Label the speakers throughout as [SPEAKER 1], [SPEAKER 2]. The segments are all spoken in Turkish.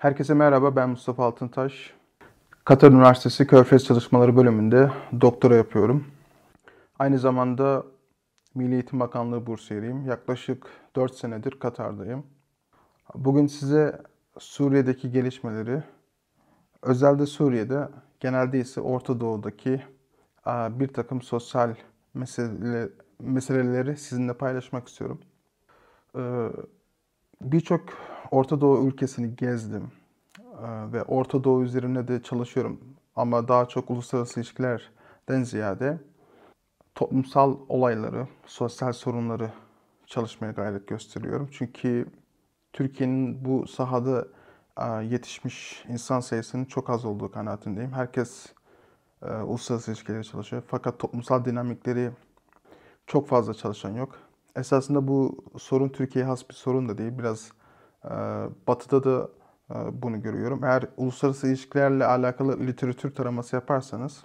[SPEAKER 1] Herkese merhaba, ben Mustafa Altıntaş. Katar Üniversitesi Körfez Çalışmaları bölümünde doktora yapıyorum. Aynı zamanda Milli Eğitim Bakanlığı bursiyeriyim. Yaklaşık 4 senedir Katar'dayım. Bugün size Suriye'deki gelişmeleri, özellikle Suriye'de, genelde ise Orta Doğu'daki bir takım sosyal mesele, meseleleri sizinle paylaşmak istiyorum. Ee, birçok Orta Doğu ülkesini gezdim e, ve Orta Doğu üzerine de çalışıyorum. Ama daha çok uluslararası ilişkilerden ziyade toplumsal olayları, sosyal sorunları çalışmaya gayret gösteriyorum. Çünkü Türkiye'nin bu sahada e, yetişmiş insan sayısının çok az olduğu kanaatindeyim. Herkes e, uluslararası ilişkileri çalışıyor. Fakat toplumsal dinamikleri çok fazla çalışan yok. Esasında bu sorun Türkiye'ye has bir sorun da değil. Biraz ee, batı'da da e, bunu görüyorum. Eğer uluslararası ilişkilerle alakalı literatür taraması yaparsanız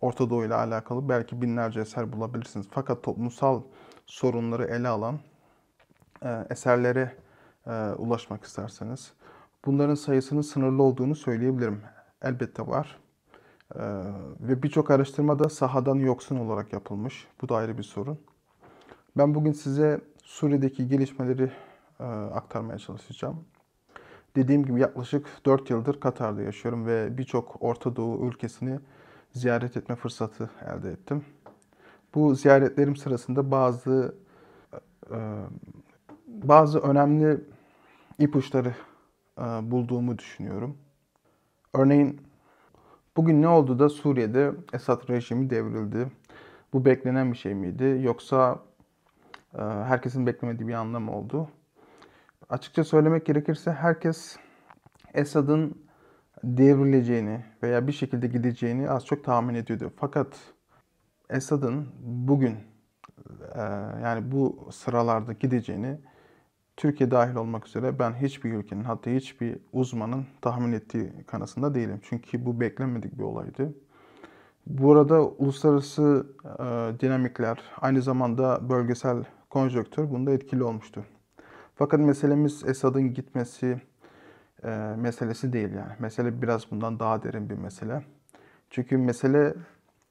[SPEAKER 1] Orta Doğu ile alakalı belki binlerce eser bulabilirsiniz. Fakat toplumsal sorunları ele alan e, eserlere e, ulaşmak isterseniz bunların sayısının sınırlı olduğunu söyleyebilirim. Elbette var. Ve birçok araştırma da sahadan yoksun olarak yapılmış. Bu da ayrı bir sorun. Ben bugün size Suriye'deki gelişmeleri e, aktarmaya çalışacağım. Dediğim gibi yaklaşık 4 yıldır Katar'da yaşıyorum ve birçok Orta Doğu ülkesini ziyaret etme fırsatı elde ettim. Bu ziyaretlerim sırasında bazı e, bazı önemli ipuçları e, bulduğumu düşünüyorum. Örneğin bugün ne oldu da Suriye'de Esad rejimi devrildi? Bu beklenen bir şey miydi? Yoksa herkesin beklemediği bir anlam oldu? açıkça söylemek gerekirse herkes Esad'ın devrileceğini veya bir şekilde gideceğini az çok tahmin ediyordu. Fakat Esad'ın bugün e, yani bu sıralarda gideceğini Türkiye dahil olmak üzere ben hiçbir ülkenin hatta hiçbir uzmanın tahmin ettiği kanısında değilim. Çünkü bu beklenmedik bir olaydı. Burada uluslararası e, dinamikler aynı zamanda bölgesel konjöktür bunda etkili olmuştu. Fakat meselemiz Esad'ın gitmesi e, meselesi değil yani. Mesele biraz bundan daha derin bir mesele. Çünkü mesele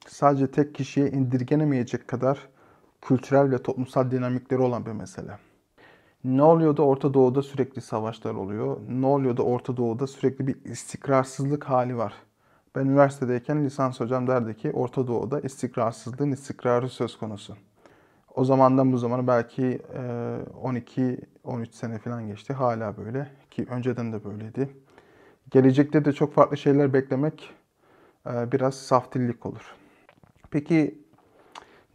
[SPEAKER 1] sadece tek kişiye indirgenemeyecek kadar kültürel ve toplumsal dinamikleri olan bir mesele. Ne oluyor da Orta Doğu'da sürekli savaşlar oluyor? Ne oluyor da Orta Doğu'da sürekli bir istikrarsızlık hali var? Ben üniversitedeyken lisans hocam derdi ki Orta Doğu'da istikrarsızlığın istikrarı söz konusu. O zamandan bu zamana belki 12-13 e, sene falan geçti. Hala böyle ki önceden de böyleydi. Gelecekte de çok farklı şeyler beklemek e, biraz saftillik olur. Peki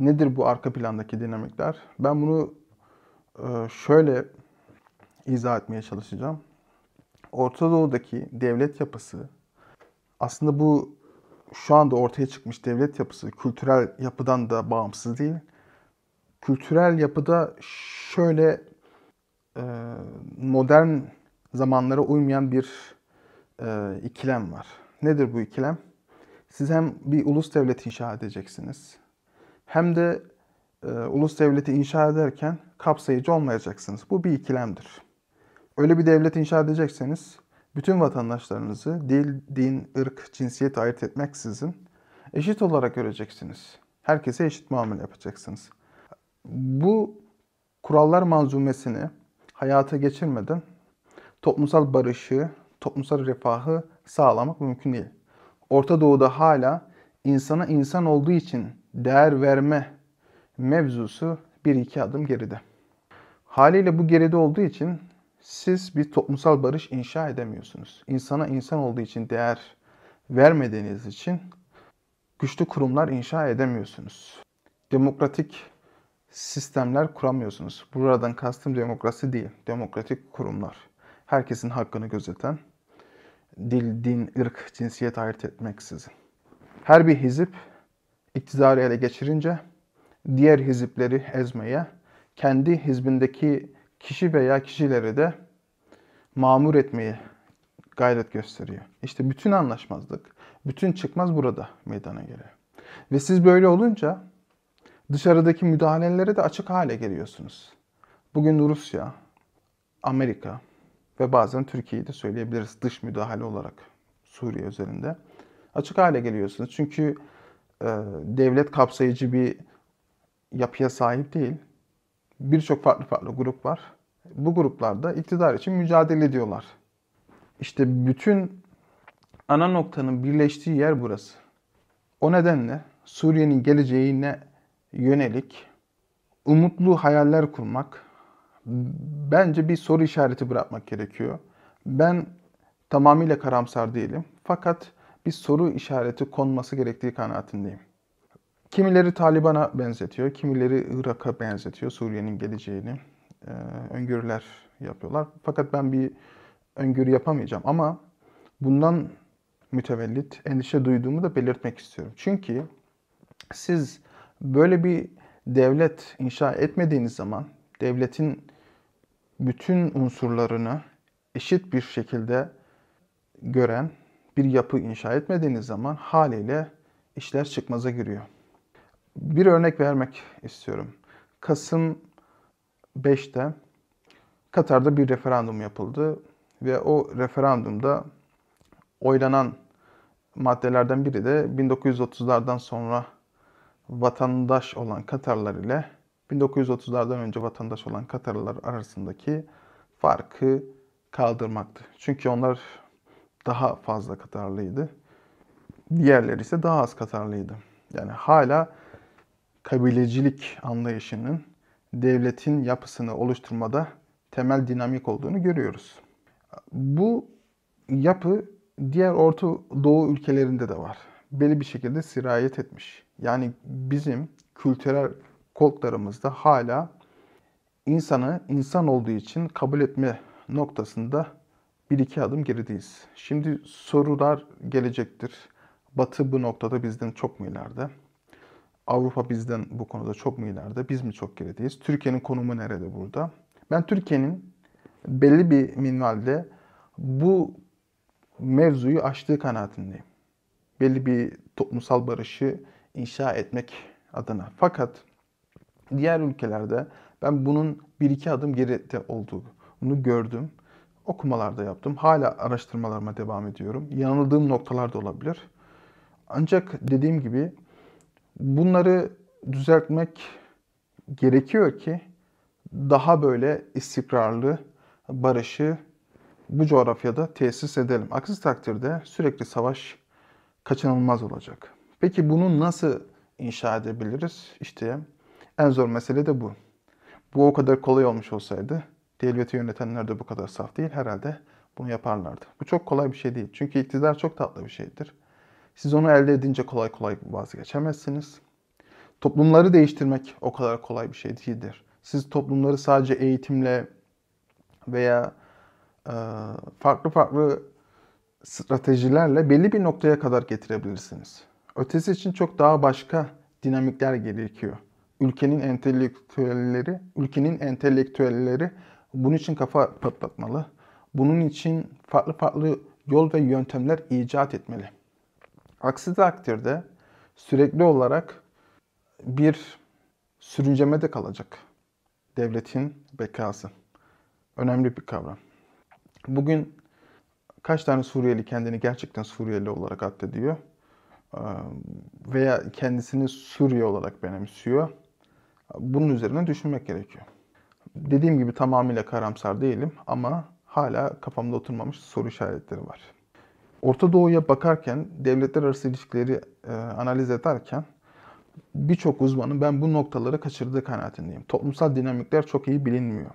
[SPEAKER 1] nedir bu arka plandaki dinamikler? Ben bunu e, şöyle izah etmeye çalışacağım. Orta Doğu'daki devlet yapısı aslında bu şu anda ortaya çıkmış devlet yapısı kültürel yapıdan da bağımsız değil kültürel yapıda şöyle e, modern zamanlara uymayan bir e, ikilem var. Nedir bu ikilem? Siz hem bir ulus devleti inşa edeceksiniz hem de e, ulus devleti inşa ederken kapsayıcı olmayacaksınız. Bu bir ikilemdir. Öyle bir devlet inşa edecekseniz bütün vatandaşlarınızı dil, din, ırk, cinsiyet ayırt etmeksizin eşit olarak göreceksiniz. Herkese eşit muamele yapacaksınız bu kurallar manzumesini hayata geçirmeden toplumsal barışı, toplumsal refahı sağlamak mümkün değil. Orta Doğu'da hala insana insan olduğu için değer verme mevzusu bir iki adım geride. Haliyle bu geride olduğu için siz bir toplumsal barış inşa edemiyorsunuz. İnsana insan olduğu için değer vermediğiniz için güçlü kurumlar inşa edemiyorsunuz. Demokratik sistemler kuramıyorsunuz. Buradan kastım demokrasi değil, demokratik kurumlar. Herkesin hakkını gözeten, dil, din, ırk, cinsiyet ayırt etmeksizin. Her bir hizip iktidarı ele geçirince diğer hizipleri ezmeye, kendi hizbindeki kişi veya kişileri de mamur etmeye gayret gösteriyor. İşte bütün anlaşmazlık, bütün çıkmaz burada meydana geliyor. Ve siz böyle olunca dışarıdaki müdahalelere de açık hale geliyorsunuz. Bugün Rusya, Amerika ve bazen Türkiye'yi de söyleyebiliriz dış müdahale olarak Suriye üzerinde açık hale geliyorsunuz. Çünkü e, devlet kapsayıcı bir yapıya sahip değil. Birçok farklı farklı grup var. Bu gruplarda iktidar için mücadele ediyorlar. İşte bütün ana noktanın birleştiği yer burası. O nedenle Suriye'nin geleceğine yönelik umutlu hayaller kurmak bence bir soru işareti bırakmak gerekiyor. Ben tamamıyla karamsar değilim. Fakat bir soru işareti konması gerektiği kanaatindeyim. Kimileri Taliban'a benzetiyor, kimileri Irak'a benzetiyor Suriye'nin geleceğini. Ee, öngörüler yapıyorlar. Fakat ben bir öngörü yapamayacağım ama bundan mütevellit endişe duyduğumu da belirtmek istiyorum. Çünkü siz Böyle bir devlet inşa etmediğiniz zaman devletin bütün unsurlarını eşit bir şekilde gören bir yapı inşa etmediğiniz zaman haliyle işler çıkmaza giriyor. Bir örnek vermek istiyorum. Kasım 5'te Katar'da bir referandum yapıldı ve o referandumda oylanan maddelerden biri de 1930'lardan sonra vatandaş olan Katarlar ile 1930'lardan önce vatandaş olan Katarlılar arasındaki farkı kaldırmaktı. Çünkü onlar daha fazla Katarlıydı. Diğerleri ise daha az Katarlıydı. Yani hala kabilecilik anlayışının devletin yapısını oluşturmada temel dinamik olduğunu görüyoruz. Bu yapı diğer Orta Doğu ülkelerinde de var belli bir şekilde sirayet etmiş. Yani bizim kültürel kodlarımızda hala insanı insan olduğu için kabul etme noktasında bir iki adım gerideyiz. Şimdi sorular gelecektir. Batı bu noktada bizden çok mu ileride? Avrupa bizden bu konuda çok mu ileride? Biz mi çok gerideyiz? Türkiye'nin konumu nerede burada? Ben Türkiye'nin belli bir minvalde bu mevzuyu açtığı kanaatindeyim belli bir toplumsal barışı inşa etmek adına. Fakat diğer ülkelerde ben bunun bir iki adım geride olduğunu gördüm. Okumalarda yaptım. Hala araştırmalarıma devam ediyorum. Yanıldığım noktalar da olabilir. Ancak dediğim gibi bunları düzeltmek gerekiyor ki daha böyle istikrarlı barışı bu coğrafyada tesis edelim. Aksi takdirde sürekli savaş kaçınılmaz olacak. Peki bunu nasıl inşa edebiliriz? İşte en zor mesele de bu. Bu o kadar kolay olmuş olsaydı devleti yönetenler de bu kadar saf değil herhalde bunu yaparlardı. Bu çok kolay bir şey değil. Çünkü iktidar çok tatlı bir şeydir. Siz onu elde edince kolay kolay vazgeçemezsiniz. Toplumları değiştirmek o kadar kolay bir şey değildir. Siz toplumları sadece eğitimle veya farklı farklı stratejilerle belli bir noktaya kadar getirebilirsiniz. Ötesi için çok daha başka dinamikler gerekiyor. Ülkenin entelektüelleri, ülkenin entelektüelleri bunun için kafa patlatmalı. Bunun için farklı farklı yol ve yöntemler icat etmeli. Aksi takdirde sürekli olarak bir sürüncemede kalacak devletin bekası. Önemli bir kavram. Bugün Kaç tane Suriyeli kendini gerçekten Suriyeli olarak addediyor? Ee, veya kendisini Suriye olarak benimsiyor. Bunun üzerine düşünmek gerekiyor. Dediğim gibi tamamıyla karamsar değilim ama hala kafamda oturmamış soru işaretleri var. Orta Doğu'ya bakarken, devletler arası ilişkileri e, analiz ederken birçok uzmanın ben bu noktaları kaçırdığı kanaatindeyim. Toplumsal dinamikler çok iyi bilinmiyor.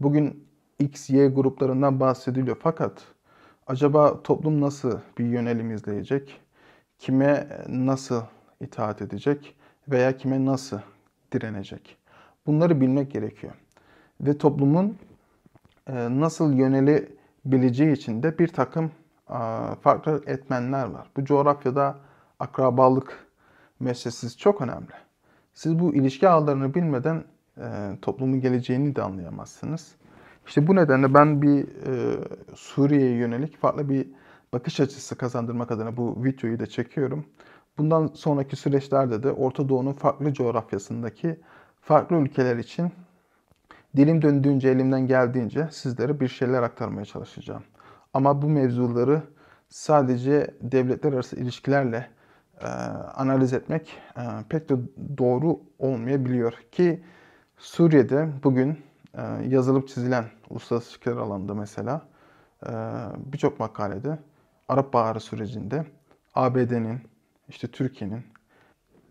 [SPEAKER 1] Bugün X, Y gruplarından bahsediliyor fakat acaba toplum nasıl bir yönelim izleyecek? Kime nasıl itaat edecek veya kime nasıl direnecek? Bunları bilmek gerekiyor. Ve toplumun e, nasıl yönelebileceği için de bir takım farklı etmenler var. Bu coğrafyada akrabalık meselesi çok önemli. Siz bu ilişki ağlarını bilmeden e, toplumun geleceğini de anlayamazsınız. İşte bu nedenle ben bir e, Suriye'ye yönelik farklı bir bakış açısı kazandırmak adına bu videoyu da çekiyorum. Bundan sonraki süreçlerde de Orta Doğu'nun farklı coğrafyasındaki farklı ülkeler için dilim döndüğünce, elimden geldiğince sizlere bir şeyler aktarmaya çalışacağım. Ama bu mevzuları sadece devletler arası ilişkilerle e, analiz etmek e, pek de doğru olmayabiliyor ki Suriye'de bugün ee, yazılıp çizilen uluslararası fikirler alanında mesela e, birçok makalede Arap Baharı sürecinde ABD'nin, işte Türkiye'nin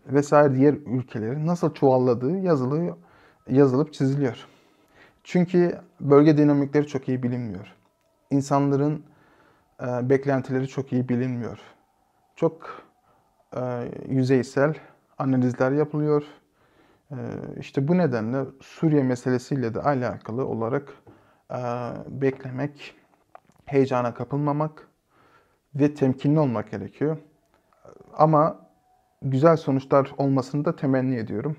[SPEAKER 1] vesaire diğer ülkelerin nasıl çuvalladığı yazılı, yazılıp çiziliyor. Çünkü bölge dinamikleri çok iyi bilinmiyor. İnsanların e, beklentileri çok iyi bilinmiyor. Çok e, yüzeysel analizler yapılıyor. Ee, işte bu nedenle Suriye meselesiyle de alakalı olarak e, beklemek, heyecana kapılmamak ve temkinli olmak gerekiyor. Ama güzel sonuçlar olmasını da temenni ediyorum.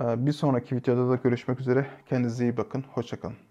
[SPEAKER 1] Ee, bir sonraki videoda da görüşmek üzere. Kendinize iyi bakın. Hoşçakalın.